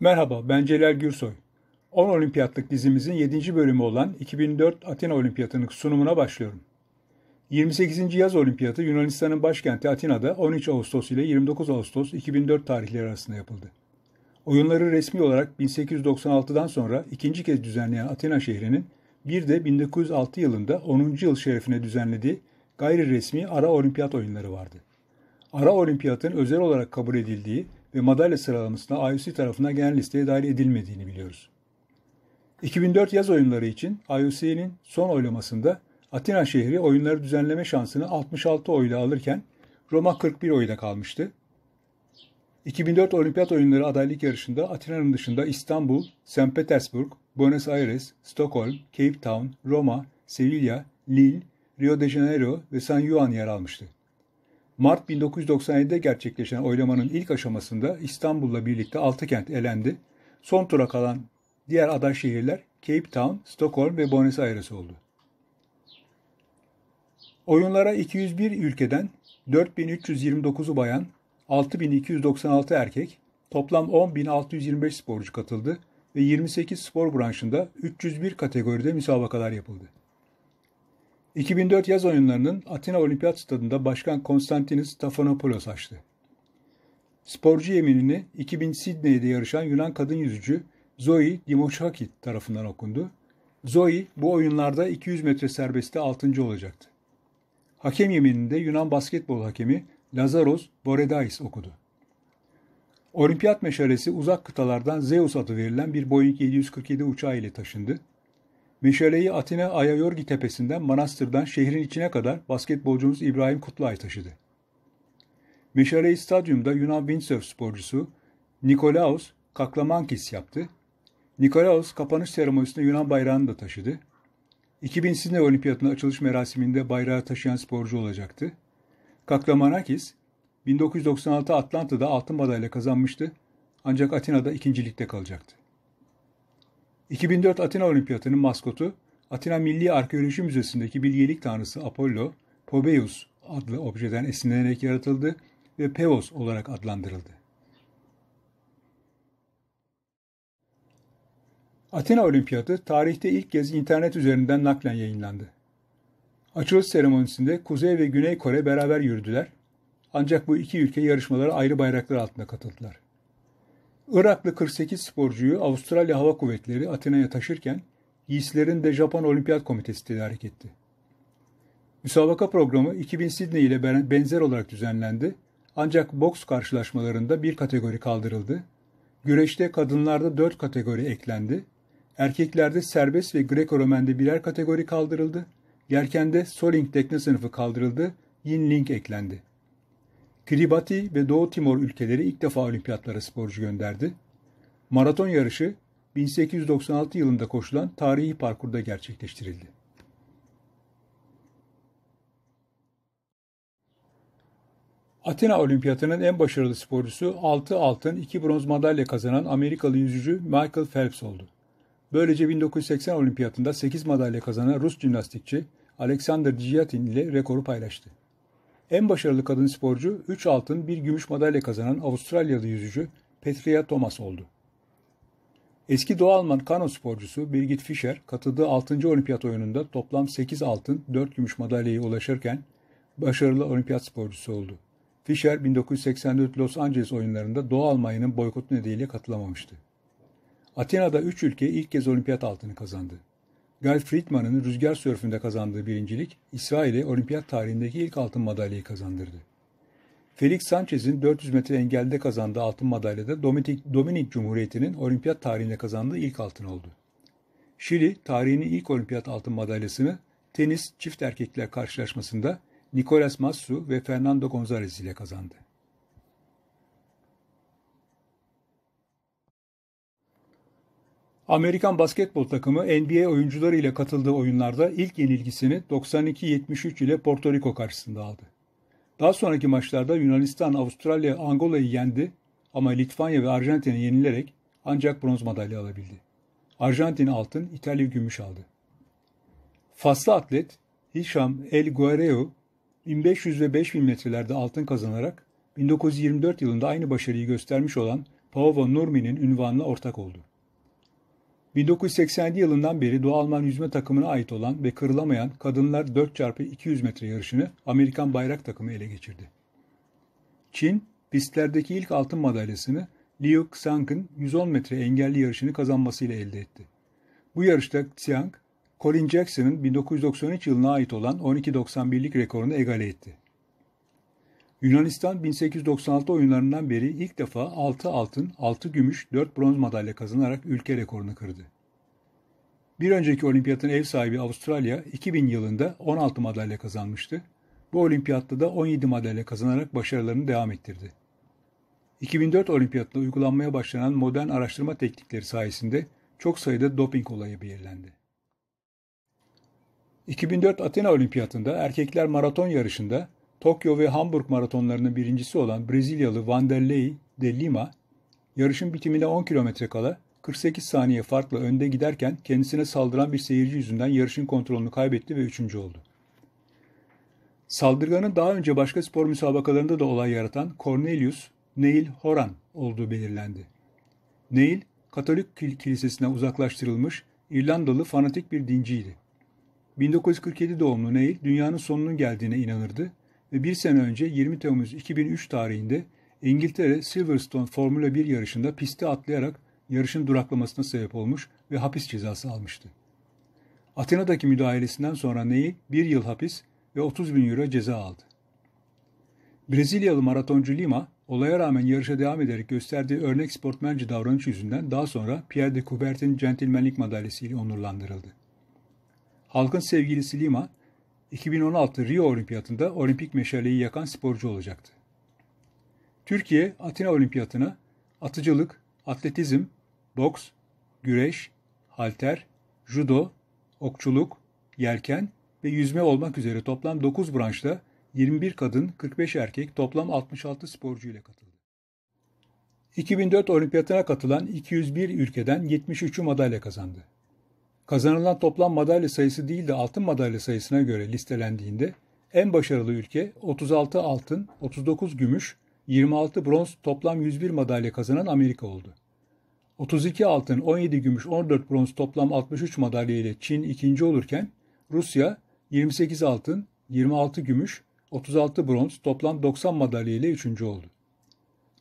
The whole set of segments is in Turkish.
Merhaba, ben Celal Gürsoy. 10 Olimpiyatlık dizimizin 7. bölümü olan 2004 Atina Olimpiyatı'nın sunumuna başlıyorum. 28. Yaz Olimpiyatı Yunanistan'ın başkenti Atina'da 13 Ağustos ile 29 Ağustos 2004 tarihleri arasında yapıldı. Oyunları resmi olarak 1896'dan sonra ikinci kez düzenleyen Atina şehrinin bir de 1906 yılında 10. yıl şerefine düzenlediği gayri resmi ara olimpiyat oyunları vardı. Ara olimpiyatın özel olarak kabul edildiği ve madalya sıralamasında IOC tarafından genel listeye dahil edilmediğini biliyoruz. 2004 yaz oyunları için IOC'nin son oylamasında Atina şehri oyunları düzenleme şansını 66 oyla alırken Roma 41 oyla kalmıştı. 2004 Olimpiyat Oyunları adaylık yarışında Atina'nın dışında İstanbul, St. Petersburg, Buenos Aires, Stockholm, Cape Town, Roma, Sevilla, Lille, Rio de Janeiro ve San Juan yer almıştı. Mart 1997'de gerçekleşen oylamanın ilk aşamasında İstanbul'la birlikte kent elendi. Son tura kalan diğer aday şehirler Cape Town, Stockholm ve Buenos Aires oldu. Oyunlara 201 ülkeden 4329'u bayan, 6296 erkek, toplam 10.625 sporcu katıldı ve 28 spor branşında 301 kategoride müsabakalar yapıldı. 2004 yaz oyunlarının Atina Olimpiyat Stadında Başkan Konstantinos Stafanopoulos açtı. Sporcu yeminini 2000 Sidney'de yarışan Yunan kadın yüzücü Zoe Dimochakis tarafından okundu. Zoe bu oyunlarda 200 metre serbestte 6. olacaktı. Hakem yemininde Yunan basketbol hakemi Lazaros Boredais okudu. Olimpiyat meşalesi uzak kıtalardan Zeus adı verilen bir Boeing 747 uçağı ile taşındı Meşaleyi Atina Ayayorgi tepesinden manastırdan şehrin içine kadar basketbolcumuz İbrahim Kutluay taşıdı. Meşaleyi stadyumda Yunan windsurf sporcusu Nikolaos Kaklamankis yaptı. Nikolaos kapanış seremonisinde Yunan bayrağını da taşıdı. 2000 Sydney Olimpiyatı'nın açılış merasiminde bayrağı taşıyan sporcu olacaktı. Kaklamanakis 1996 Atlanta'da altın madalya kazanmıştı ancak Atina'da ikincilikte kalacaktı. 2004 Atina Olimpiyatı'nın maskotu Atina Milli Arkeoloji Müzesi'ndeki bilgelik tanrısı Apollo, Pobeus adlı objeden esinlenerek yaratıldı ve Peos olarak adlandırıldı. Atina Olimpiyatı tarihte ilk kez internet üzerinden naklen yayınlandı. Açılış seremonisinde Kuzey ve Güney Kore beraber yürüdüler ancak bu iki ülke yarışmalara ayrı bayraklar altında katıldılar. Iraklı 48 sporcuyu Avustralya Hava Kuvvetleri Atina'ya taşırken giysilerin de Japon Olimpiyat Komitesi tedarik etti. Müsabaka programı 2000 Sidney ile benzer olarak düzenlendi. Ancak boks karşılaşmalarında bir kategori kaldırıldı. Güreşte kadınlarda dört kategori eklendi. Erkeklerde serbest ve Greco-Romen'de birer kategori kaldırıldı. Yelkende Soling tekne sınıfı kaldırıldı. Yin Ling eklendi. Kiribati ve Doğu Timor ülkeleri ilk defa olimpiyatlara sporcu gönderdi. Maraton yarışı 1896 yılında koşulan tarihi parkurda gerçekleştirildi. Atina Olimpiyatı'nın en başarılı sporcusu 6 altın 2 bronz madalya kazanan Amerikalı yüzücü Michael Phelps oldu. Böylece 1980 Olimpiyatında 8 madalya kazanan Rus jimnastikçi Alexander Djiatin ile rekoru paylaştı. En başarılı kadın sporcu 3 altın 1 gümüş madalya kazanan Avustralyalı yüzücü Petria Thomas oldu. Eski Doğu Alman kano sporcusu Birgit Fischer katıldığı 6. olimpiyat oyununda toplam 8 altın 4 gümüş madalyayı ulaşırken başarılı olimpiyat sporcusu oldu. Fischer 1984 Los Angeles oyunlarında Doğu Almanya'nın boykotu nedeniyle katılamamıştı. Atina'da 3 ülke ilk kez olimpiyat altını kazandı. Gail Friedman'ın rüzgar sörfünde kazandığı birincilik İsrail'e olimpiyat tarihindeki ilk altın madalyayı kazandırdı. Felix Sanchez'in 400 metre engelde kazandığı altın madalyada Dominik, Dominik Cumhuriyeti'nin olimpiyat tarihinde kazandığı ilk altın oldu. Şili tarihinin ilk olimpiyat altın madalyasını tenis çift erkekler karşılaşmasında Nicolas Massu ve Fernando González ile kazandı. Amerikan basketbol takımı NBA oyuncuları ile katıldığı oyunlarda ilk yenilgisini 92-73 ile Porto Rico karşısında aldı. Daha sonraki maçlarda Yunanistan, Avustralya, Angola'yı yendi ama Litvanya ve Arjantin'i yenilerek ancak bronz madalya alabildi. Arjantin altın, İtalya gümüş aldı. Faslı atlet Hisham El Guerrero 1500 ve 5000 metrelerde altın kazanarak 1924 yılında aynı başarıyı göstermiş olan Paavo Nurmi'nin ünvanına ortak oldu. 1980'li yılından beri Doğalman yüzme takımına ait olan ve kırılamayan kadınlar 4x200 metre yarışını Amerikan bayrak takımı ele geçirdi. Çin, pistlerdeki ilk altın madalyasını Liu Xiang'ın 110 metre engelli yarışını kazanmasıyla elde etti. Bu yarışta Xiang, Colin Jackson'ın 1993 yılına ait olan 12.91'lik rekorunu egale etti. Yunanistan 1896 oyunlarından beri ilk defa 6 altın, 6 gümüş, 4 bronz madalya kazanarak ülke rekorunu kırdı. Bir önceki olimpiyatın ev sahibi Avustralya 2000 yılında 16 madalya kazanmıştı. Bu olimpiyatta da 17 madalya kazanarak başarılarını devam ettirdi. 2004 olimpiyatında uygulanmaya başlanan modern araştırma teknikleri sayesinde çok sayıda doping olayı belirlendi. 2004 Atina Olimpiyatı'nda erkekler maraton yarışında Tokyo ve Hamburg maratonlarının birincisi olan Brezilyalı Vanderlei de Lima, yarışın bitimine 10 kilometre kala 48 saniye farkla önde giderken kendisine saldıran bir seyirci yüzünden yarışın kontrolünü kaybetti ve üçüncü oldu. Saldırganın daha önce başka spor müsabakalarında da olay yaratan Cornelius Neil Horan olduğu belirlendi. Neil, Katolik Kilisesine uzaklaştırılmış İrlandalı fanatik bir dinciydi. 1947 doğumlu Neil, dünyanın sonunun geldiğine inanırdı ve bir sene önce 20 Temmuz 2003 tarihinde İngiltere Silverstone Formula 1 yarışında piste atlayarak yarışın duraklamasına sebep olmuş ve hapis cezası almıştı. Atina'daki müdahalesinden sonra Neil bir yıl hapis ve 30 bin euro ceza aldı. Brezilyalı maratoncu Lima, olaya rağmen yarışa devam ederek gösterdiği örnek sportmenci davranış yüzünden daha sonra Pierre de Coubertin centilmenlik madalyası ile onurlandırıldı. Halkın sevgilisi Lima, 2016 Rio Olimpiyatında olimpik meşaleyi yakan sporcu olacaktı. Türkiye Atina Olimpiyatına atıcılık, atletizm, boks, güreş, halter, judo, okçuluk, yelken ve yüzme olmak üzere toplam 9 branşta 21 kadın, 45 erkek toplam 66 sporcu ile katıldı. 2004 olimpiyatına katılan 201 ülkeden 73'ü madalya kazandı. Kazanılan toplam madalya sayısı değil de altın madalya sayısına göre listelendiğinde en başarılı ülke 36 altın, 39 gümüş, 26 bronz toplam 101 madalya kazanan Amerika oldu. 32 altın, 17 gümüş, 14 bronz toplam 63 madalya ile Çin ikinci olurken Rusya 28 altın, 26 gümüş, 36 bronz toplam 90 madalya ile üçüncü oldu.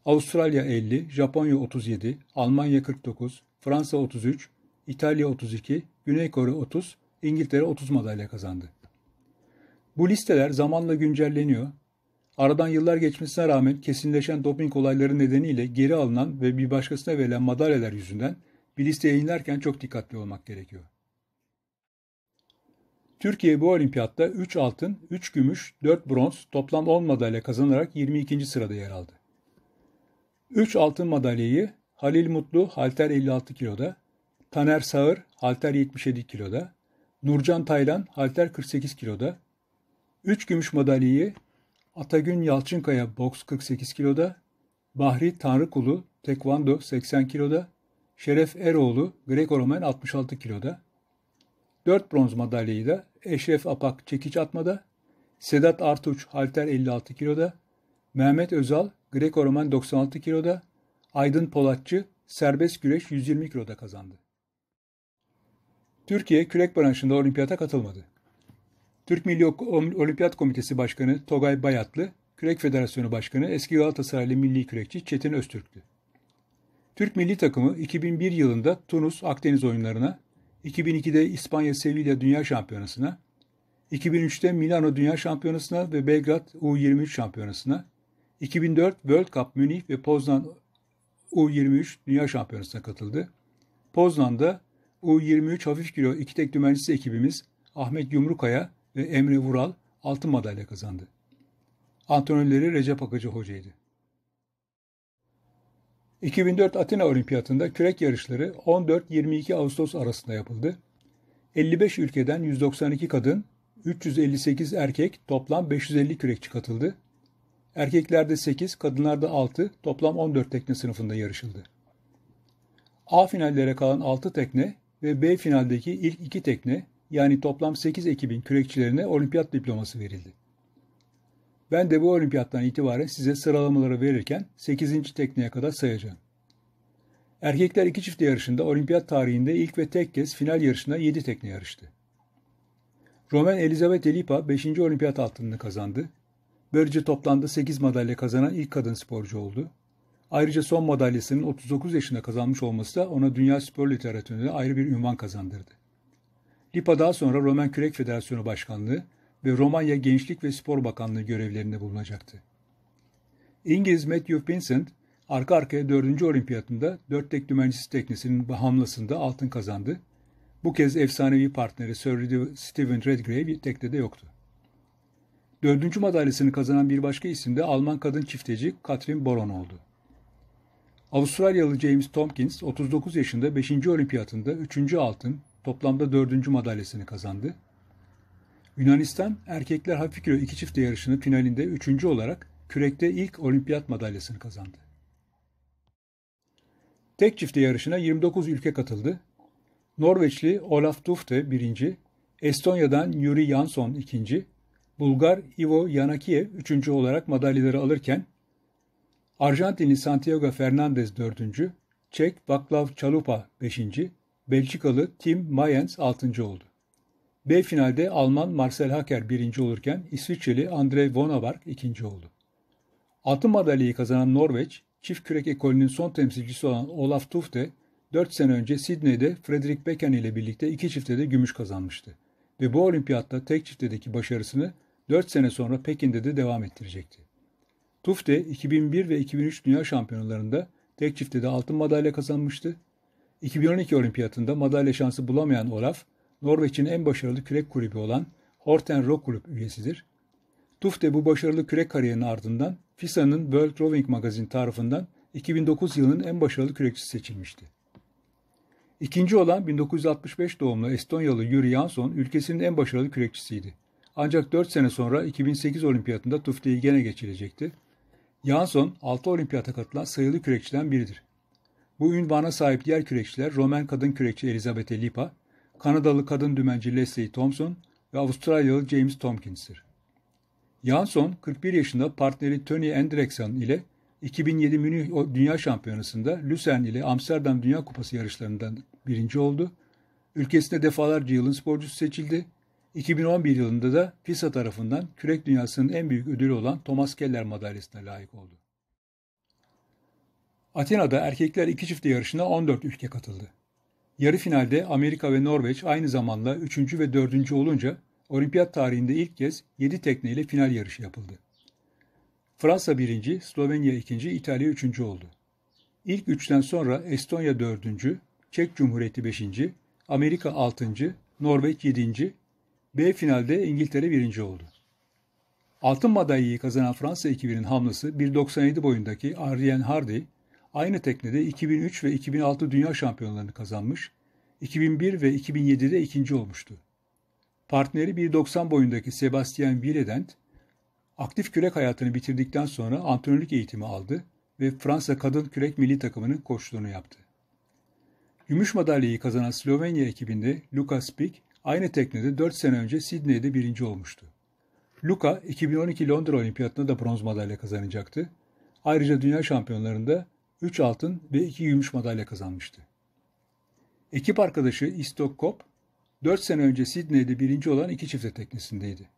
Avustralya 50, Japonya 37, Almanya 49, Fransa 33, İtalya 32, Güney Kore 30, İngiltere 30 madalya kazandı. Bu listeler zamanla güncelleniyor. Aradan yıllar geçmesine rağmen kesinleşen doping olayları nedeniyle geri alınan ve bir başkasına verilen madalyalar yüzünden bir liste yayınlarken çok dikkatli olmak gerekiyor. Türkiye bu olimpiyatta 3 altın, 3 gümüş, 4 bronz toplam 10 madalya kazanarak 22. sırada yer aldı. 3 altın madalyayı Halil Mutlu halter 56 kiloda, Taner Sağır halter 77 kiloda, Nurcan Taylan halter 48 kiloda, 3 gümüş madalyayı Atagün Yalçınkaya boks 48 kiloda, Bahri Tanrıkulu tekvando 80 kiloda, Şeref Eroğlu greco roman 66 kiloda, 4 bronz madalyayı da Eşref Apak çekiç atmada, Sedat Artuç halter 56 kiloda, Mehmet Özal greco roman 96 kiloda, Aydın Polatçı serbest güreş 120 kiloda kazandı. Türkiye kürek branşında olimpiyata katılmadı. Türk Milli Olimpiyat Komitesi Başkanı Togay Bayatlı, Kürek Federasyonu Başkanı eski Galatasaraylı milli kürekçi Çetin Öztürk'tü. Türk milli takımı 2001 yılında Tunus Akdeniz oyunlarına, 2002'de İspanya Sevilla Dünya Şampiyonası'na, 2003'te Milano Dünya Şampiyonası'na ve Belgrad U23 Şampiyonası'na, 2004 World Cup Münih ve Poznan U23 Dünya Şampiyonası'na katıldı. Poznan'da U23 hafif kilo iki tek dümencisi ekibimiz Ahmet Yumrukaya ve Emre Vural altın madalya kazandı. Antrenörleri Recep Akıcı hocaydı. 2004 Atina Olimpiyatı'nda kürek yarışları 14-22 Ağustos arasında yapıldı. 55 ülkeden 192 kadın, 358 erkek toplam 550 kürekçi katıldı. Erkeklerde 8, kadınlarda 6, toplam 14 tekne sınıfında yarışıldı. A finallere kalan 6 tekne ve B finaldeki ilk iki tekne yani toplam 8 ekibin kürekçilerine olimpiyat diploması verildi. Ben de bu olimpiyattan itibaren size sıralamaları verirken 8. tekneye kadar sayacağım. Erkekler iki çift yarışında olimpiyat tarihinde ilk ve tek kez final yarışına 7 tekne yarıştı. Roman Elizabeth Elipa 5. olimpiyat altınını kazandı. Böylece toplamda 8 madalya kazanan ilk kadın sporcu oldu Ayrıca son madalyasının 39 yaşında kazanmış olması da ona dünya spor literatüründe ayrı bir ünvan kazandırdı. Lipa daha sonra Roman Kürek Federasyonu Başkanlığı ve Romanya Gençlik ve Spor Bakanlığı görevlerinde bulunacaktı. İngiliz Matthew Vincent, arka arkaya 4. olimpiyatında 4 tek dümencisi teknesinin hamlasında altın kazandı. Bu kez efsanevi partneri Sir Steven Redgrave teknede yoktu. Dördüncü madalyasını kazanan bir başka isim de Alman kadın çifteci Katrin Boron oldu. Avustralyalı James Tompkins 39 yaşında 5. olimpiyatında 3. altın, toplamda 4. madalyasını kazandı. Yunanistan erkekler hafif kilo iki çifte yarışının finalinde 3. olarak kürekte ilk olimpiyat madalyasını kazandı. Tek çifte yarışına 29 ülke katıldı. Norveçli Olaf Tufte birinci, Estonya'dan Yuri Jansson ikinci, Bulgar Ivo Yanakiye üçüncü olarak madalyaları alırken Arjantinli Santiago Fernandez 4. Çek Vaklav Çalupa 5. Belçikalı Tim Mayens 6. oldu. B finalde Alman Marcel Hacker 1. olurken İsviçreli Andrei Vonavark 2. oldu. Altın madalyayı kazanan Norveç, çift kürek ekolünün son temsilcisi olan Olaf Tufte, 4 sene önce Sidney'de Frederick Becken ile birlikte iki çiftte de gümüş kazanmıştı. Ve bu olimpiyatta tek çiftedeki başarısını 4 sene sonra Pekin'de de devam ettirecekti. Tufte 2001 ve 2003 Dünya Şampiyonalarında tek çiftte de altın madalya kazanmıştı. 2012 Olimpiyatında madalya şansı bulamayan Olaf, Norveç'in en başarılı kürek kulübü olan Horten Rock Kulüp üyesidir. Tufte bu başarılı kürek kariyerinin ardından FISA'nın World Rowing Magazine tarafından 2009 yılının en başarılı kürekçisi seçilmişti. İkinci olan 1965 doğumlu Estonyalı Yuri Jansson ülkesinin en başarılı kürekçisiydi. Ancak 4 sene sonra 2008 olimpiyatında Tufte'yi gene geçilecekti. Jansson 6 olimpiyata katılan sayılı kürekçiden biridir. Bu ünvana sahip diğer kürekçiler Romen kadın kürekçi Elizabeth Lipa, Kanadalı kadın dümenci Leslie Thompson ve Avustralyalı James Tompkins'tir. Jansson 41 yaşında partneri Tony Endrexan ile 2007 Münih Dünya Şampiyonası'nda Lüsen ile Amsterdam Dünya Kupası yarışlarından birinci oldu. Ülkesinde defalarca yılın sporcusu seçildi 2011 yılında da FISA tarafından kürek dünyasının en büyük ödülü olan Thomas Keller madalyasına layık oldu. Atina'da erkekler iki çiftli yarışına 14 ülke katıldı. Yarı finalde Amerika ve Norveç aynı zamanla 3. ve 4. olunca olimpiyat tarihinde ilk kez 7 tekneyle final yarışı yapıldı. Fransa 1. Slovenya 2. İtalya 3. oldu. İlk üçten sonra Estonya 4. Çek Cumhuriyeti 5. Amerika 6. Norveç 7. B finalde İngiltere birinci oldu. Altın madalyayı kazanan Fransa ekibinin hamlası 1.97 boyundaki Ariane Hardy, aynı teknede 2003 ve 2006 dünya şampiyonlarını kazanmış, 2001 ve 2007'de ikinci olmuştu. Partneri 1.90 boyundaki Sebastian Viredent, aktif kürek hayatını bitirdikten sonra antrenörlük eğitimi aldı ve Fransa kadın kürek milli takımının koçluğunu yaptı. Gümüş madalyayı kazanan Slovenya ekibinde Lukas Pik, Aynı teknede 4 sene önce Sidney'de birinci olmuştu. Luca, 2012 Londra Olimpiyatı'nda da bronz madalya kazanacaktı. Ayrıca dünya şampiyonlarında 3 altın ve 2 gümüş madalya kazanmıştı. Ekip arkadaşı Istok Kop, 4 sene önce Sidney'de birinci olan iki çifte teknesindeydi.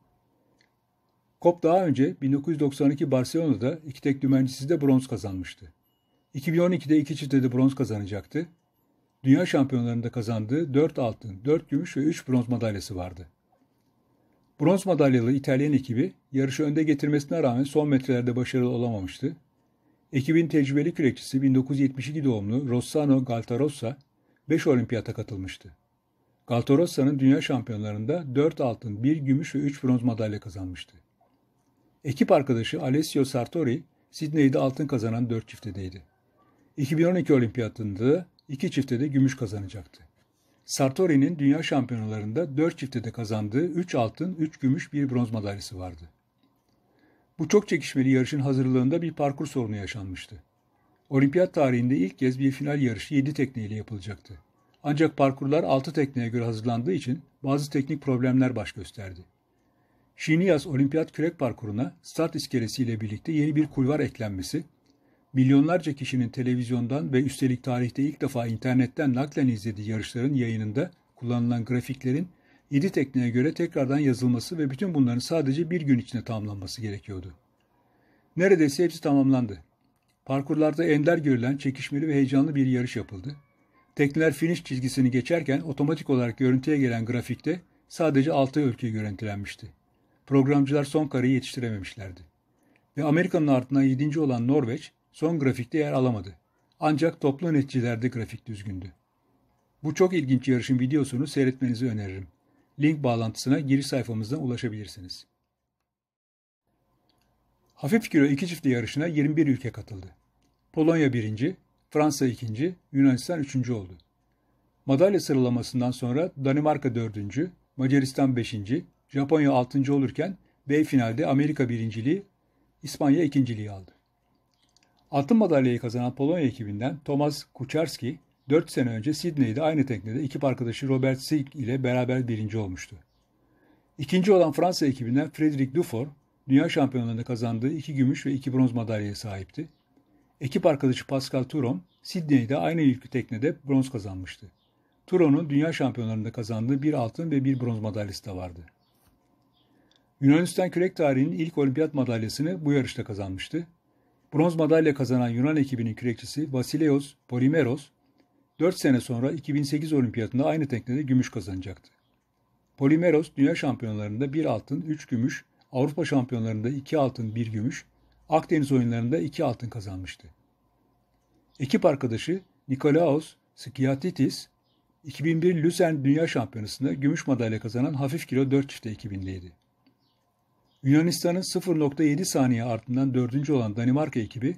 Kop daha önce 1992 Barcelona'da iki tek dümencisi de bronz kazanmıştı. 2012'de iki çifte de bronz kazanacaktı dünya şampiyonlarında kazandığı 4 altın, 4 gümüş ve 3 bronz madalyası vardı. Bronz madalyalı İtalyan ekibi yarışı önde getirmesine rağmen son metrelerde başarılı olamamıştı. Ekibin tecrübeli kürekçisi 1972 doğumlu Rossano Galtarossa 5 olimpiyata katılmıştı. Galtarossa'nın dünya şampiyonlarında 4 altın, 1 gümüş ve 3 bronz madalya kazanmıştı. Ekip arkadaşı Alessio Sartori Sidney'de altın kazanan 4 çiftedeydi. 2012 olimpiyatında iki çifte de gümüş kazanacaktı. Sartori'nin dünya şampiyonalarında 4 de kazandığı 3 altın, 3 gümüş, 1 bronz madalyası vardı. Bu çok çekişmeli yarışın hazırlığında bir parkur sorunu yaşanmıştı. Olimpiyat tarihinde ilk kez bir final yarışı 7 tekneyle yapılacaktı. Ancak parkurlar 6 tekneye göre hazırlandığı için bazı teknik problemler baş gösterdi. Şiniyas Olimpiyat Kürek Parkuru'na start iskelesiyle birlikte yeni bir kulvar eklenmesi milyonlarca kişinin televizyondan ve üstelik tarihte ilk defa internetten naklen izlediği yarışların yayınında kullanılan grafiklerin 7 tekneye göre tekrardan yazılması ve bütün bunların sadece bir gün içinde tamamlanması gerekiyordu. Neredeyse hepsi tamamlandı. Parkurlarda ender görülen çekişmeli ve heyecanlı bir yarış yapıldı. Tekneler finish çizgisini geçerken otomatik olarak görüntüye gelen grafikte sadece 6 ülke görüntülenmişti. Programcılar son karıyı yetiştirememişlerdi. Ve Amerika'nın ardından 7. olan Norveç son grafikte yer alamadı. Ancak toplu netçilerde grafik düzgündü. Bu çok ilginç yarışın videosunu seyretmenizi öneririm. Link bağlantısına giriş sayfamızdan ulaşabilirsiniz. Hafif kilo iki çiftli yarışına 21 ülke katıldı. Polonya birinci, Fransa ikinci, Yunanistan üçüncü oldu. Madalya sıralamasından sonra Danimarka dördüncü, Macaristan beşinci, Japonya altıncı olurken B finalde Amerika birinciliği, İspanya ikinciliği aldı. Altın madalyayı kazanan Polonya ekibinden Thomas Kucharski 4 sene önce Sydney'de aynı teknede ekip arkadaşı Robert Sink ile beraber birinci olmuştu. İkinci olan Fransa ekibinden Frederic Dufour, dünya şampiyonlarında kazandığı 2 gümüş ve 2 bronz madalyaya sahipti. Ekip arkadaşı Pascal Turon, Sydney'de aynı ilkli teknede bronz kazanmıştı. Turon'un dünya şampiyonlarında kazandığı bir altın ve bir bronz madalyası da vardı. Yunanistan kürek tarihinin ilk olimpiyat madalyasını bu yarışta kazanmıştı. Bronz madalya kazanan Yunan ekibinin kürekçisi Vasileos Polimeros, 4 sene sonra 2008 olimpiyatında aynı teknede gümüş kazanacaktı. Polimeros, dünya şampiyonlarında 1 altın, 3 gümüş, Avrupa şampiyonlarında 2 altın, 1 gümüş, Akdeniz oyunlarında 2 altın kazanmıştı. Ekip arkadaşı Nikolaos Skiatitis, 2001 Lüsen Dünya Şampiyonası'nda gümüş madalya kazanan hafif kilo 4 çifte ekibindeydi. Yunanistan'ın 0.7 saniye ardından dördüncü olan Danimarka ekibi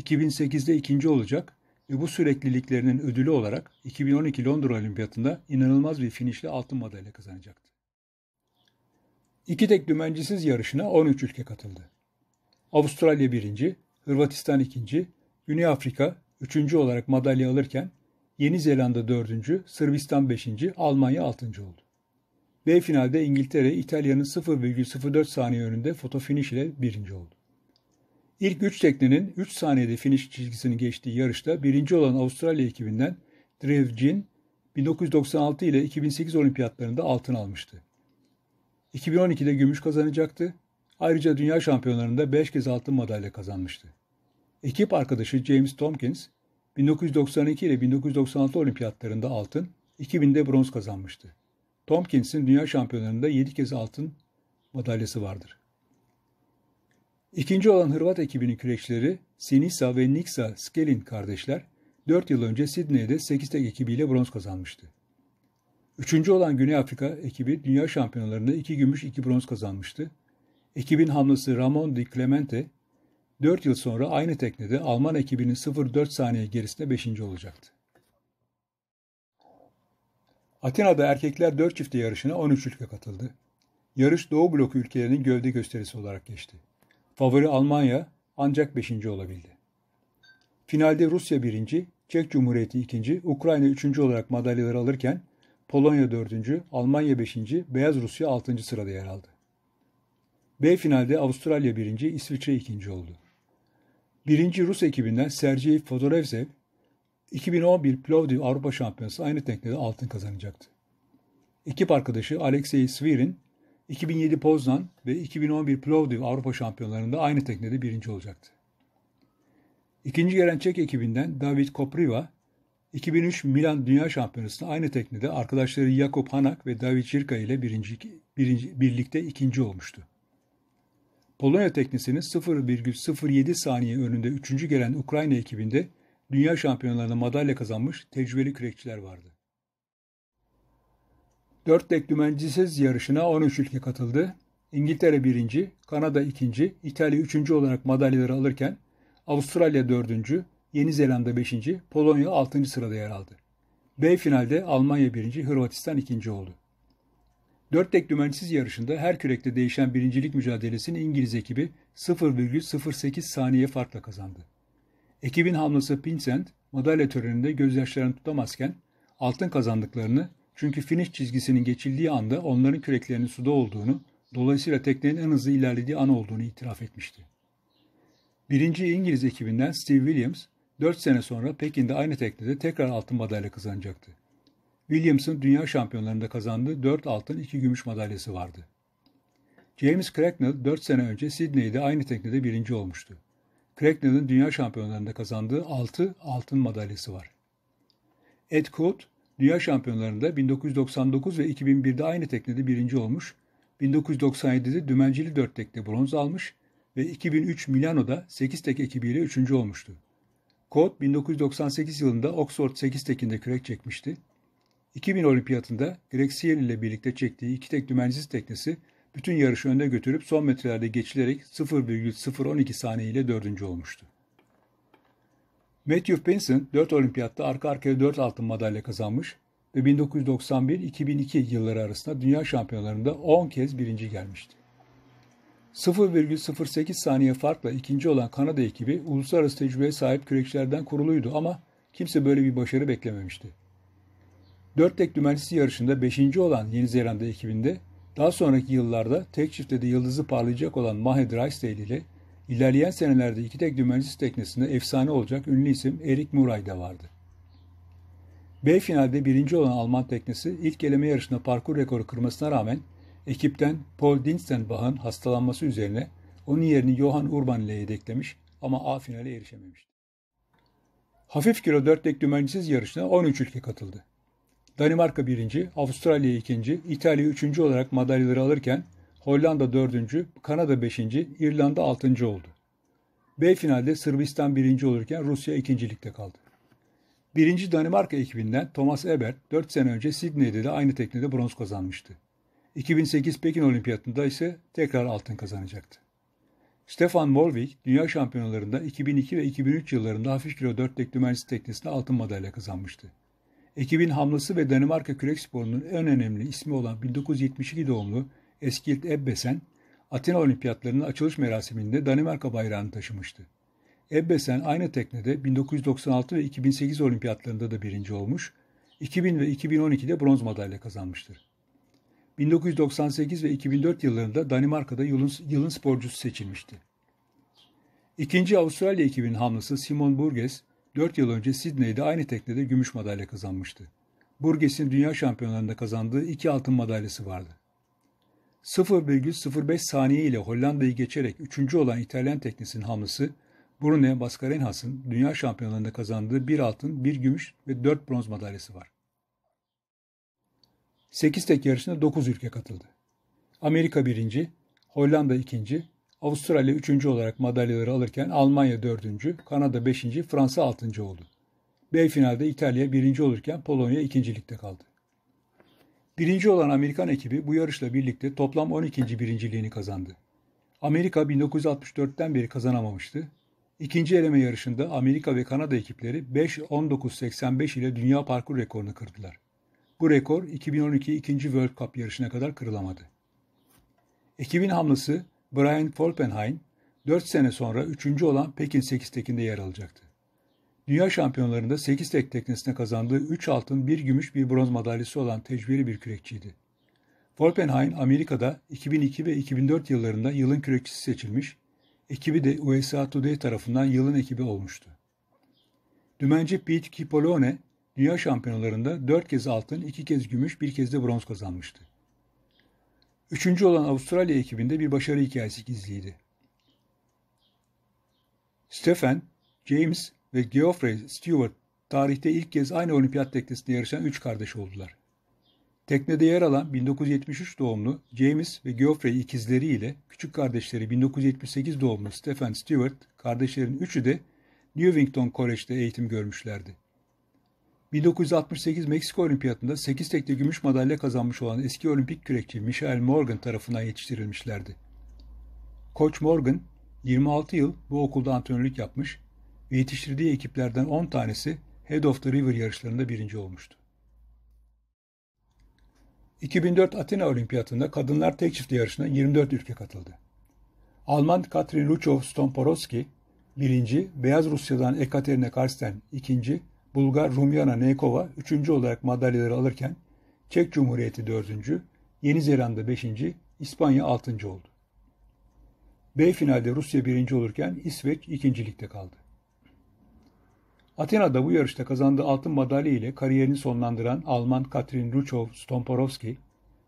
2008'de ikinci olacak ve bu sürekliliklerinin ödülü olarak 2012 Londra Olimpiyatı'nda inanılmaz bir finişle altın madalya kazanacaktı. İki tek dümencisiz yarışına 13 ülke katıldı. Avustralya birinci, Hırvatistan ikinci, Güney Afrika üçüncü olarak madalya alırken Yeni Zelanda dördüncü, Sırbistan beşinci, Almanya altıncı oldu. B finalde İngiltere İtalya'nın 0,04 saniye önünde foto finish ile birinci oldu. İlk 3 teknenin 3 saniyede finish çizgisini geçtiği yarışta birinci olan Avustralya ekibinden Drevcin 1996 ile 2008 olimpiyatlarında altın almıştı. 2012'de gümüş kazanacaktı. Ayrıca dünya şampiyonlarında 5 kez altın madalya kazanmıştı. Ekip arkadaşı James Tompkins 1992 ile 1996 olimpiyatlarında altın, 2000'de bronz kazanmıştı. Tompkins'in dünya şampiyonlarında 7 kez altın madalyası vardır. İkinci olan Hırvat ekibinin kürekçileri Sinisa ve Niksa Skelin kardeşler 4 yıl önce Sidney'de 8 tek ekibiyle bronz kazanmıştı. Üçüncü olan Güney Afrika ekibi dünya şampiyonlarında 2 gümüş 2 bronz kazanmıştı. Ekibin hamlası Ramon Di Clemente 4 yıl sonra aynı teknede Alman ekibinin 0 saniye gerisinde 5. olacaktı. Atina'da erkekler dört çifte yarışına 13 ülke katıldı. Yarış Doğu bloku ülkelerinin gövde gösterisi olarak geçti. Favori Almanya ancak 5. olabildi. Finalde Rusya 1. Çek Cumhuriyeti 2. Ukrayna 3. olarak madalyaları alırken Polonya 4. Almanya 5. Beyaz Rusya 6. sırada yer aldı. B finalde Avustralya 1. İsviçre 2. oldu. 1. Rus ekibinden Sergey Fodorevsev 2011 Plovdiv Avrupa Şampiyonası aynı teknede altın kazanacaktı. Ekip arkadaşı Alexey Svirin 2007 Poznan ve 2011 Plovdiv Avrupa Şampiyonlarında aynı teknede birinci olacaktı. İkinci gelen Çek ekibinden David Kopriva 2003 Milan Dünya Şampiyonası'nda aynı teknede arkadaşları Jakub Hanak ve David Cirka ile birinci, birinci, birlikte ikinci olmuştu. Polonya teknesinin 0,07 saniye önünde üçüncü gelen Ukrayna ekibinde dünya şampiyonlarına madalya kazanmış tecrübeli kürekçiler vardı. Dört dekdümencisiz yarışına 13 ülke katıldı. İngiltere birinci, Kanada ikinci, İtalya üçüncü olarak madalyaları alırken Avustralya dördüncü, Yeni Zelanda beşinci, Polonya altıncı sırada yer aldı. B finalde Almanya birinci, Hırvatistan ikinci oldu. Dört tek dümensiz yarışında her kürekte değişen birincilik mücadelesini İngiliz ekibi 0,08 saniye farkla kazandı. Ekibin hamlası Pinsent, madalya töreninde gözyaşlarını tutamazken altın kazandıklarını çünkü finish çizgisinin geçildiği anda onların küreklerinin suda olduğunu, dolayısıyla teknenin en hızlı ilerlediği an olduğunu itiraf etmişti. Birinci İngiliz ekibinden Steve Williams, 4 sene sonra Pekin'de aynı teknede tekrar altın madalya kazanacaktı. Williams'ın dünya şampiyonlarında kazandığı 4 altın 2 gümüş madalyası vardı. James Cracknell 4 sene önce Sydney'de aynı teknede birinci olmuştu. Krekna'nın dünya şampiyonlarında kazandığı 6 altın madalyası var. Ed Coot, dünya şampiyonlarında 1999 ve 2001'de aynı teknede birinci olmuş, 1997'de dümencili dört tekte bronz almış ve 2003 Milano'da 8 tek ekibiyle üçüncü olmuştu. Coot 1998 yılında Oxford 8 tekinde kürek çekmişti. 2000 olimpiyatında Greg Siel ile birlikte çektiği iki tek dümensiz teknesi bütün yarışı önde götürüp son metrelerde geçilerek 0,012 saniye ile dördüncü olmuştu. Matthew Benson 4 olimpiyatta arka arkaya 4 altın madalya kazanmış ve 1991-2002 yılları arasında dünya şampiyonlarında 10 kez birinci gelmişti. 0,08 saniye farkla ikinci olan Kanada ekibi uluslararası tecrübeye sahip kürekçilerden kuruluydu ama kimse böyle bir başarı beklememişti. Dört tek dümenlisi yarışında 5. olan Yeni Zelanda ekibinde daha sonraki yıllarda tek çiftede yıldızı parlayacak olan Mahed Drysdale ile ilerleyen senelerde iki tek dümencisi teknesinde efsane olacak ünlü isim Erik Muray da vardı. B finalde birinci olan Alman teknesi ilk eleme yarışında parkur rekoru kırmasına rağmen ekipten Paul Dinstenbach'ın hastalanması üzerine onun yerini Johan Urban ile yedeklemiş ama A finale erişememiş. Hafif kilo dört tek dümencisiz yarışına 13 ülke katıldı. Danimarka birinci, Avustralya ikinci, İtalya üçüncü olarak madalyaları alırken Hollanda dördüncü, Kanada beşinci, İrlanda altıncı oldu. B finalde Sırbistan birinci olurken Rusya ikincilikte kaldı. Birinci Danimarka ekibinden Thomas Ebert 4 sene önce Sydney'de de aynı teknede bronz kazanmıştı. 2008 Pekin Olimpiyatında ise tekrar altın kazanacaktı. Stefan Molvik dünya şampiyonalarında 2002 ve 2003 yıllarında hafif kilo 4 tekli mühendis teknesinde altın madalya kazanmıştı. Ekibin hamlası ve Danimarka kürek sporunun en önemli ismi olan 1972 doğumlu Eskild Ebbesen, Atina Olimpiyatlarının açılış merasiminde Danimarka bayrağını taşımıştı. Ebbesen aynı teknede 1996 ve 2008 olimpiyatlarında da birinci olmuş, 2000 ve 2012'de bronz madalya kazanmıştır. 1998 ve 2004 yıllarında Danimarka'da yılın, yılın sporcusu seçilmişti. İkinci Avustralya ekibinin hamlası Simon Burgess, 4 yıl önce Sidney'de aynı teknede gümüş madalya kazanmıştı. Burgess'in dünya şampiyonlarında kazandığı iki altın madalyası vardı. 0,05 saniye ile Hollanda'yı geçerek 3. olan İtalyan teknesinin hamlası Brune Baskarenhas'ın dünya şampiyonlarında kazandığı bir altın, bir gümüş ve dört bronz madalyası var. 8 tek yarışına 9 ülke katıldı. Amerika 1. Hollanda 2. Avustralya üçüncü olarak madalyaları alırken Almanya dördüncü, Kanada beşinci, Fransa altıncı oldu. B finalde İtalya birinci olurken Polonya ikincilikte kaldı. Birinci olan Amerikan ekibi bu yarışla birlikte toplam 12. birinciliğini kazandı. Amerika 1964'ten beri kazanamamıştı. İkinci eleme yarışında Amerika ve Kanada ekipleri 5.19.85 ile dünya parkur rekorunu kırdılar. Bu rekor 2012 ikinci World Cup yarışına kadar kırılamadı. Ekibin hamlası Brian Polpenhain, 4 sene sonra 3. olan Pekin 8 tekinde yer alacaktı. Dünya şampiyonlarında 8 tek teknesine kazandığı 3 altın, 1 gümüş, 1 bronz madalyası olan tecrübeli bir kürekçiydi. Polpenhain Amerika'da 2002 ve 2004 yıllarında yılın kürekçisi seçilmiş, ekibi de USA Today tarafından yılın ekibi olmuştu. Dümenci Pete Kipolone dünya şampiyonlarında 4 kez altın, 2 kez gümüş, 1 kez de bronz kazanmıştı. Üçüncü olan Avustralya ekibinde bir başarı hikayesi gizliydi. Stephen, James ve Geoffrey Stewart tarihte ilk kez aynı olimpiyat teknesinde yarışan üç kardeş oldular. Teknede yer alan 1973 doğumlu James ve Geoffrey ikizleri ile küçük kardeşleri 1978 doğumlu Stephen Stewart kardeşlerin üçü de Newington College'de eğitim görmüşlerdi. 1968 Meksika Olimpiyatında 8 tekte gümüş madalya kazanmış olan eski olimpik kürekçi Michael Morgan tarafından yetiştirilmişlerdi. Koç Morgan 26 yıl bu okulda antrenörlük yapmış ve yetiştirdiği ekiplerden 10 tanesi Head of the River yarışlarında birinci olmuştu. 2004 Atina Olimpiyatında kadınlar tek çift yarışına 24 ülke katıldı. Alman Katrin Luchov Stomporowski birinci, Beyaz Rusya'dan Ekaterina Karsten ikinci, Bulgar Rumyana Nekova üçüncü olarak madalyaları alırken Çek Cumhuriyeti dördüncü, Yeni Zelanda beşinci, İspanya altıncı oldu. B finalde Rusya birinci olurken İsveç ikincilikte kaldı. Atina'da bu yarışta kazandığı altın madalya ile kariyerini sonlandıran Alman Katrin Ruchov Stomporowski,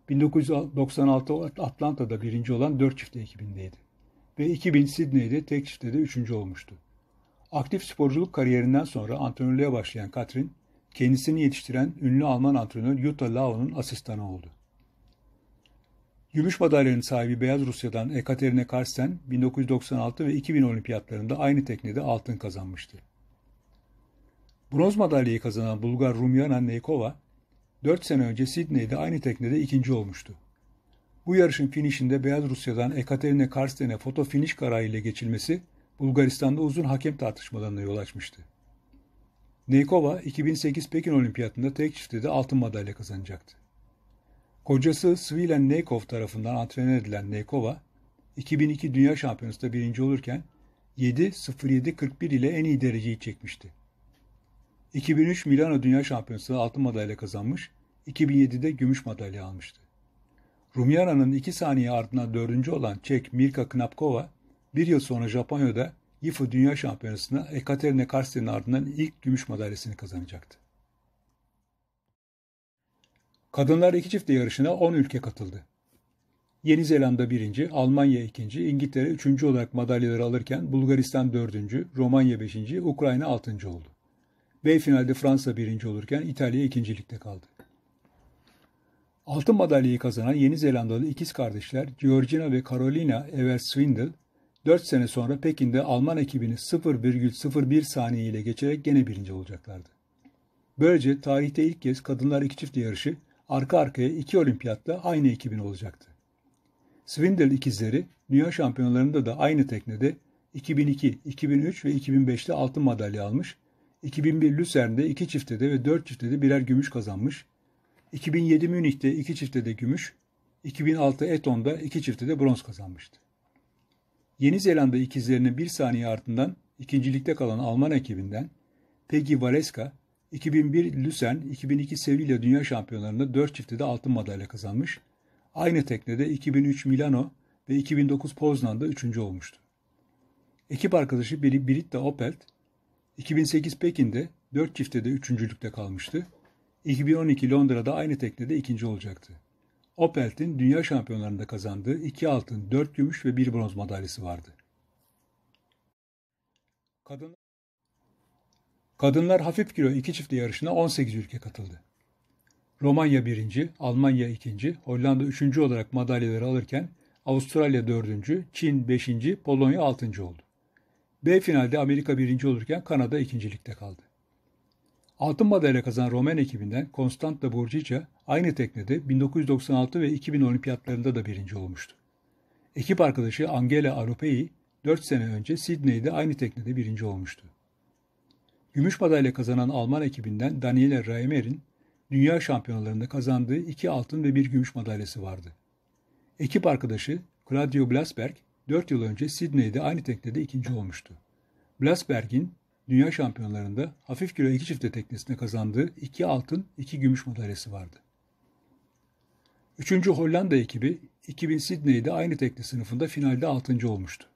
1996 Atlanta'da birinci olan dört çifte ekibindeydi ve 2000 Sidney'de tek çiftte de üçüncü olmuştu. Aktif sporculuk kariyerinden sonra antrenörlüğe başlayan Katrin, kendisini yetiştiren ünlü Alman antrenör Jutta Lau'nun asistanı oldu. Gümüş madalyanın sahibi Beyaz Rusya'dan Ekaterine Karsten 1996 ve 2000 olimpiyatlarında aynı teknede altın kazanmıştı. Bronz madalyayı kazanan Bulgar Rumyana Neykova 4 sene önce Sidney'de aynı teknede ikinci olmuştu. Bu yarışın finişinde Beyaz Rusya'dan Ekaterine Karsten'e foto finiş kararı ile geçilmesi Bulgaristan'da uzun hakem tartışmalarına yol açmıştı. Neykova 2008 Pekin Olimpiyatında tek de altın madalya kazanacaktı. Kocası Svilen Neykov tarafından antrenör edilen Neykova, 2002 Dünya Şampiyonası'nda birinci olurken 7.07.41 ile en iyi dereceyi çekmişti. 2003 Milano Dünya Şampiyonası'nda altın madalya kazanmış, 2007'de gümüş madalya almıştı. Rumyana'nın 2 saniye ardından dördüncü olan Çek Mirka Knapkova, bir yıl sonra Japonya'da Yifu Dünya Şampiyonası'na Ekaterina Karsten'in ardından ilk gümüş madalyasını kazanacaktı. Kadınlar iki çifte yarışına 10 ülke katıldı. Yeni Zelanda birinci, Almanya ikinci, İngiltere üçüncü olarak madalyaları alırken Bulgaristan dördüncü, Romanya beşinci, Ukrayna altıncı oldu. B finalde Fransa birinci olurken İtalya ikincilikte kaldı. Altın madalyayı kazanan Yeni Zelandalı ikiz kardeşler Georgina ve Carolina Swindle. 4 sene sonra Pekin'de Alman ekibini 0,01 saniye ile geçerek gene birinci olacaklardı. Böylece tarihte ilk kez kadınlar iki çift yarışı arka arkaya iki olimpiyatta aynı ekibin olacaktı. Swindle ikizleri dünya şampiyonlarında da aynı teknede 2002, 2003 ve 2005'te altın madalya almış, 2001 Lüsern'de iki çiftede ve dört çiftede birer gümüş kazanmış, 2007 Münih'te iki çiftede gümüş, 2006 Eton'da iki çiftede bronz kazanmıştı. Yeni Zelanda ikizlerinin bir saniye ardından ikincilikte kalan Alman ekibinden Peggy Valeska 2001 Lüsen, 2002 Sevilla Dünya Şampiyonlarında 4 çiftte de altın madalya kazanmış. Aynı teknede 2003 Milano ve 2009 Poznan'da 3. olmuştu. Ekip arkadaşı Britta Opelt, 2008 Pekin'de 4 çiftte de 3.lükte kalmıştı. 2012 Londra'da aynı teknede ikinci olacaktı. Opelt'in dünya şampiyonlarında kazandığı iki altın, dört gümüş ve bir bronz madalyası vardı. Kadın, kadınlar hafif kilo iki çiftli yarışına 18 ülke katıldı. Romanya birinci, Almanya ikinci, Hollanda üçüncü olarak madalyaları alırken Avustralya dördüncü, Çin beşinci, Polonya altıncı oldu. B finalde Amerika birinci olurken Kanada ikincilikte kaldı. Altın madalya kazanan Romen ekibinden Konstanta Burcica Aynı teknede 1996 ve 2000 olimpiyatlarında da birinci olmuştu. Ekip arkadaşı Angela Arupei 4 sene önce Sydney'de aynı teknede birinci olmuştu. Gümüş madalya kazanan Alman ekibinden Daniela Reimer'in dünya şampiyonalarında kazandığı iki altın ve bir gümüş madalyası vardı. Ekip arkadaşı Claudio Blasberg 4 yıl önce Sydney'de aynı teknede ikinci olmuştu. Blasberg'in dünya şampiyonalarında hafif kilo iki çifte teknesine kazandığı iki altın, iki gümüş madalyası vardı. Üçüncü Hollanda ekibi 2000 Sidney'de aynı tekne sınıfında finalde altıncı olmuştu.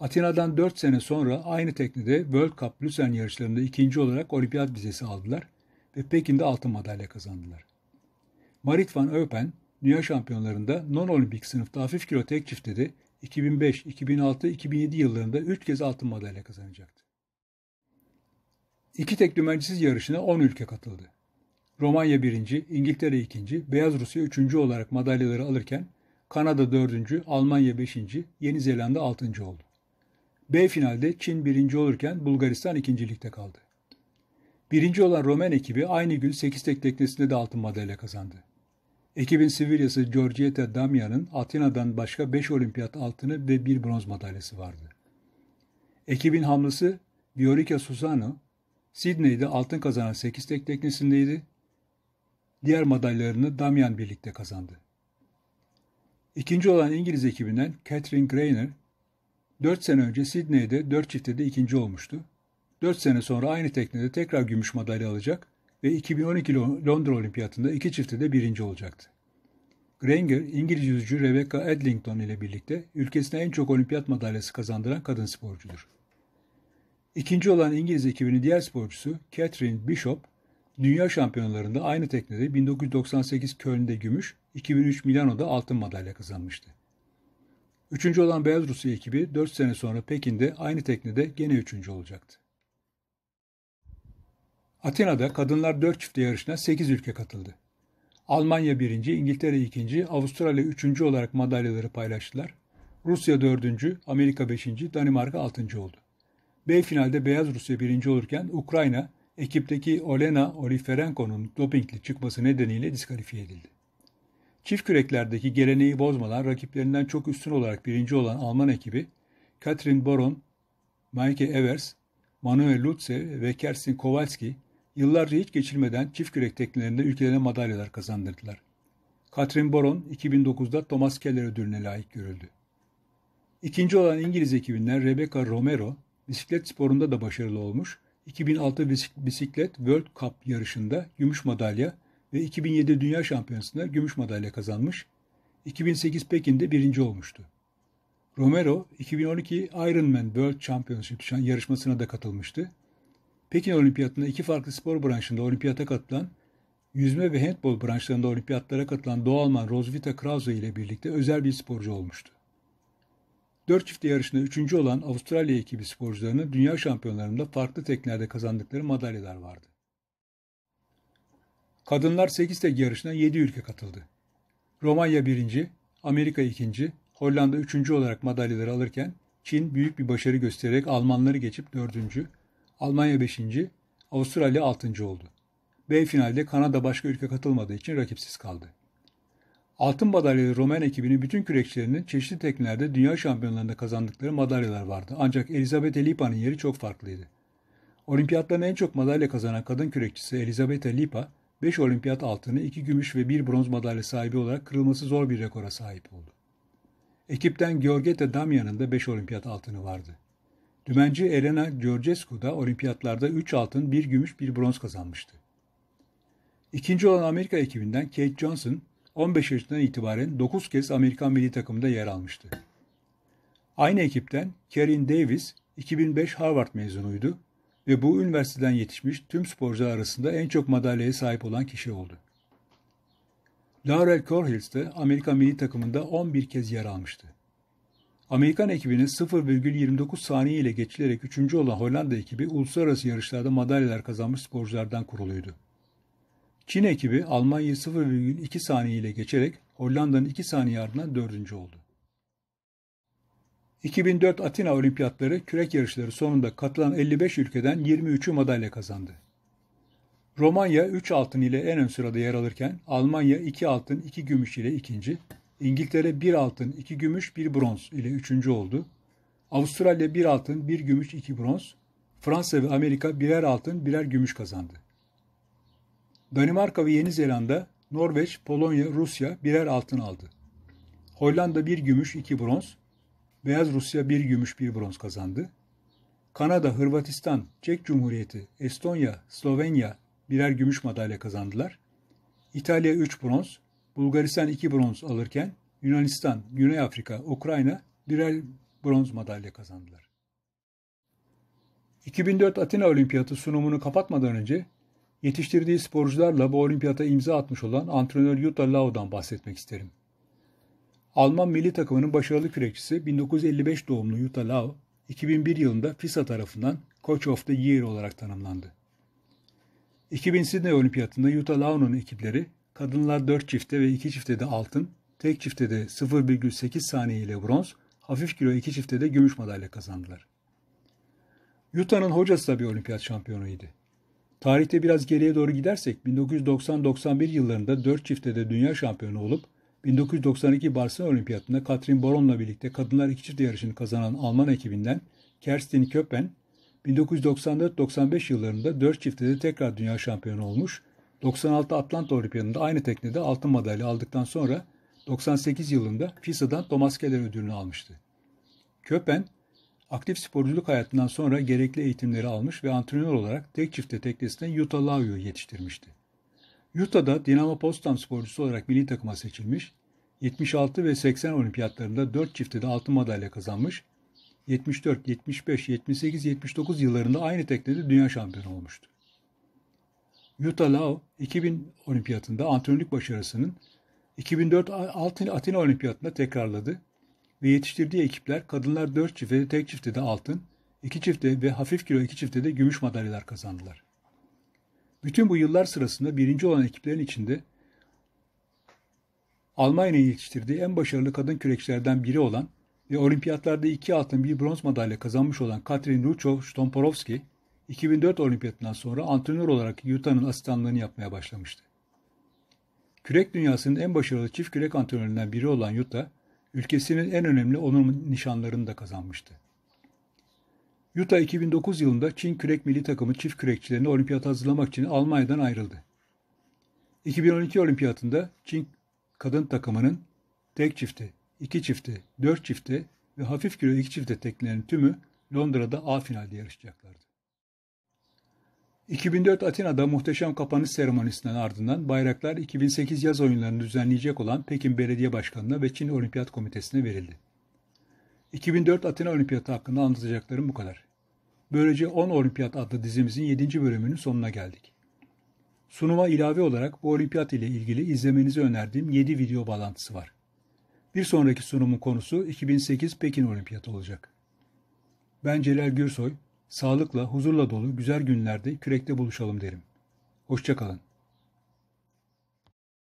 Atina'dan dört sene sonra aynı teknede World Cup Lüsen yarışlarında ikinci olarak olimpiyat vizesi aldılar ve Pekin'de altın madalya kazandılar. Marit van Öpen, dünya şampiyonlarında non-olimpik sınıfta hafif kilo tek çiftte de 2005, 2006, 2007 yıllarında üç kez altın madalya kazanacaktı. İki tek dümencisiz yarışına 10 ülke katıldı. Romanya 1. İngiltere 2. Beyaz Rusya 3. olarak madalyaları alırken Kanada 4. Almanya 5. Yeni Zelanda 6. oldu. B finalde Çin 1. olurken Bulgaristan 2. ligde kaldı. Birinci olan Romen ekibi aynı gün 8 tek teknesinde de altın madalya kazandı. Ekibin Sivilyası Georgieta Damian'ın Atina'dan başka 5 olimpiyat altını ve 1 bronz madalyası vardı. Ekibin hamlısı Viorica Susano, Sidney'de altın kazanan 8 tek teknesindeydi diğer madalyalarını Damian birlikte kazandı. İkinci olan İngiliz ekibinden Catherine Grainer, 4 sene önce Sydney'de 4 çiftte de ikinci olmuştu. 4 sene sonra aynı teknede tekrar gümüş madalya alacak ve 2012 Londra Olimpiyatı'nda iki çiftte de birinci olacaktı. Granger, İngiliz yüzücü Rebecca Edlington ile birlikte ülkesine en çok olimpiyat madalyası kazandıran kadın sporcudur. İkinci olan İngiliz ekibinin diğer sporcusu Catherine Bishop, Dünya şampiyonlarında aynı teknede 1998 Köln'de gümüş, 2003 Milano'da altın madalya kazanmıştı. Üçüncü olan Beyaz Rusya ekibi 4 sene sonra Pekin'de aynı teknede gene üçüncü olacaktı. Atina'da kadınlar 4 çifte yarışına 8 ülke katıldı. Almanya birinci, İngiltere ikinci, Avustralya üçüncü olarak madalyaları paylaştılar. Rusya dördüncü, Amerika beşinci, Danimarka altıncı oldu. B finalde Beyaz Rusya birinci olurken Ukrayna ekipteki Olena Oliferenko'nun dopingli çıkması nedeniyle diskalifiye edildi. Çift küreklerdeki geleneği bozmadan rakiplerinden çok üstün olarak birinci olan Alman ekibi Katrin Boron, Maike Evers, Manuel Lutze ve Kersin Kowalski yıllarca hiç geçilmeden çift kürek teknelerinde ülkelerine madalyalar kazandırdılar. Katrin Boron 2009'da Thomas Keller ödülüne layık görüldü. İkinci olan İngiliz ekibinden Rebecca Romero bisiklet sporunda da başarılı olmuş 2006 bisiklet World Cup yarışında gümüş madalya ve 2007 Dünya Şampiyonası'nda gümüş madalya kazanmış, 2008 Pekin'de birinci olmuştu. Romero 2012 Ironman World Championship yarışmasına da katılmıştı. Pekin Olimpiyatı'nda iki farklı spor branşında olimpiyata katılan, yüzme ve handbol branşlarında olimpiyatlara katılan Doğu Alman Roswitha Krause ile birlikte özel bir sporcu olmuştu. Dört çifte yarışında üçüncü olan Avustralya ekibi sporcularının dünya şampiyonlarında farklı teknelerde kazandıkları madalyalar vardı. Kadınlar 8 tek yarışına 7 ülke katıldı. Romanya 1. Amerika 2. Hollanda 3. olarak madalyaları alırken Çin büyük bir başarı göstererek Almanları geçip 4. Almanya 5. Avustralya 6. oldu. B finalde Kanada başka ülke katılmadığı için rakipsiz kaldı. Altın madalyalı Romen ekibinin bütün kürekçilerinin çeşitli teknelerde dünya şampiyonlarında kazandıkları madalyalar vardı. Ancak Elizabeth Lipa'nın yeri çok farklıydı. Olimpiyatlarda en çok madalya kazanan kadın kürekçisi Elizabeth Lipa, 5 olimpiyat altını, 2 gümüş ve 1 bronz madalya sahibi olarak kırılması zor bir rekora sahip oldu. Ekipten Georgette Damian'ın da 5 olimpiyat altını vardı. Dümenci Elena Georgescu da olimpiyatlarda 3 altın, 1 gümüş, 1 bronz kazanmıştı. İkinci olan Amerika ekibinden Kate Johnson, 15 yaşından itibaren 9 kez Amerikan milli takımında yer almıştı. Aynı ekipten Karen Davis 2005 Harvard mezunuydu ve bu üniversiteden yetişmiş tüm sporcular arasında en çok madalyaya sahip olan kişi oldu. Laurel Corhills de Amerika milli takımında 11 kez yer almıştı. Amerikan ekibine 0,29 saniye ile geçilerek 3. olan Hollanda ekibi uluslararası yarışlarda madalyalar kazanmış sporculardan kuruluydu. Çin ekibi Almanya'yı 0,2 saniye ile geçerek Hollanda'nın 2 saniye ardından 4. oldu. 2004 Atina Olimpiyatları kürek yarışları sonunda katılan 55 ülkeden 23'ü madalya kazandı. Romanya 3 altın ile en ön sırada yer alırken Almanya 2 altın 2 gümüş ile ikinci, İngiltere 1 altın 2 gümüş 1 bronz ile üçüncü oldu. Avustralya 1 altın 1 gümüş 2 bronz, Fransa ve Amerika birer altın birer gümüş kazandı. Danimarka ve Yeni Zelanda, Norveç, Polonya, Rusya birer altın aldı. Hollanda bir gümüş, iki bronz. Beyaz Rusya bir gümüş, bir bronz kazandı. Kanada, Hırvatistan, Çek Cumhuriyeti, Estonya, Slovenya birer gümüş madalya kazandılar. İtalya 3 bronz, Bulgaristan 2 bronz alırken Yunanistan, Güney Afrika, Ukrayna birer bronz madalya kazandılar. 2004 Atina Olimpiyatı sunumunu kapatmadan önce Yetiştirdiği sporcularla bu olimpiyata imza atmış olan antrenör Jutta Lau'dan bahsetmek isterim. Alman milli takımının başarılı kürekçisi 1955 doğumlu Jutta Lau, 2001 yılında FISA tarafından Coach of the Year olarak tanımlandı. 2000 Sydney Olimpiyatı'nda Utah Lau'nun ekipleri kadınlar 4 çifte ve 2 çifte de altın, tek çifte de 0,8 saniye ile bronz, hafif kilo 2 çifte de gümüş madalya kazandılar. Utah'nın hocası da bir olimpiyat şampiyonuydu. Tarihte biraz geriye doğru gidersek 1990-91 yıllarında 4 çiftede dünya şampiyonu olup 1992 Barcelona Olimpiyatı'nda Katrin Boron'la birlikte kadınlar iki çift yarışını kazanan Alman ekibinden Kerstin Köpen, 1994-95 yıllarında 4 çiftede tekrar dünya şampiyonu olmuş. 96 Atlanta Olimpiyatı'nda aynı teknede altın madalya aldıktan sonra 98 yılında FISA'dan Thomas Keller ödülünü almıştı. Köpen Aktif sporculuk hayatından sonra gerekli eğitimleri almış ve antrenör olarak tek çifte teknesine Utah Lau'yu yetiştirmişti. Utah'da Dinamo Potsdam sporcusu olarak milli takıma seçilmiş, 76 ve 80 olimpiyatlarında 4 çiftte de altın madalya kazanmış, 74, 75, 78, 79 yıllarında aynı teknede dünya şampiyonu olmuştu. Utah Lau 2000 olimpiyatında antrenörlük başarısının 2004 Atina olimpiyatında tekrarladı ve yetiştirdiği ekipler kadınlar 4 çiftte tek çiftte de altın, 2 çiftte ve hafif kilo 2 çiftte de gümüş madalyalar kazandılar. Bütün bu yıllar sırasında birinci olan ekiplerin içinde Almanya'nın yetiştirdiği en başarılı kadın kürekçilerden biri olan ve olimpiyatlarda iki altın bir bronz madalya kazanmış olan Katrin ruchov Stomporovski, 2004 olimpiyatından sonra antrenör olarak Utah'nın asistanlığını yapmaya başlamıştı. Kürek dünyasının en başarılı çift kürek antrenörlerinden biri olan Utah, Ülkesinin en önemli onur nişanlarını da kazanmıştı. Utah 2009 yılında Çin kürek milli takımı çift kürekçilerini Olimpiyat hazırlamak için Almanya'dan ayrıldı. 2012 olimpiyatında Çin kadın takımının tek çifti, iki çifti, dört çifti ve hafif kilo iki çifte teknelerinin tümü Londra'da A finalde yarışacaklardı. 2004 Atina'da muhteşem kapanış seremonisinden ardından bayraklar 2008 yaz oyunlarını düzenleyecek olan Pekin Belediye Başkanı'na ve Çin Olimpiyat Komitesi'ne verildi. 2004 Atina Olimpiyatı hakkında anlatacaklarım bu kadar. Böylece 10 Olimpiyat adlı dizimizin 7. bölümünün sonuna geldik. Sunuma ilave olarak bu olimpiyat ile ilgili izlemenizi önerdiğim 7 video bağlantısı var. Bir sonraki sunumun konusu 2008 Pekin Olimpiyatı olacak. Ben Celal Gürsoy, Sağlıkla, huzurla dolu güzel günlerde kürekte buluşalım derim. Hoşçakalın.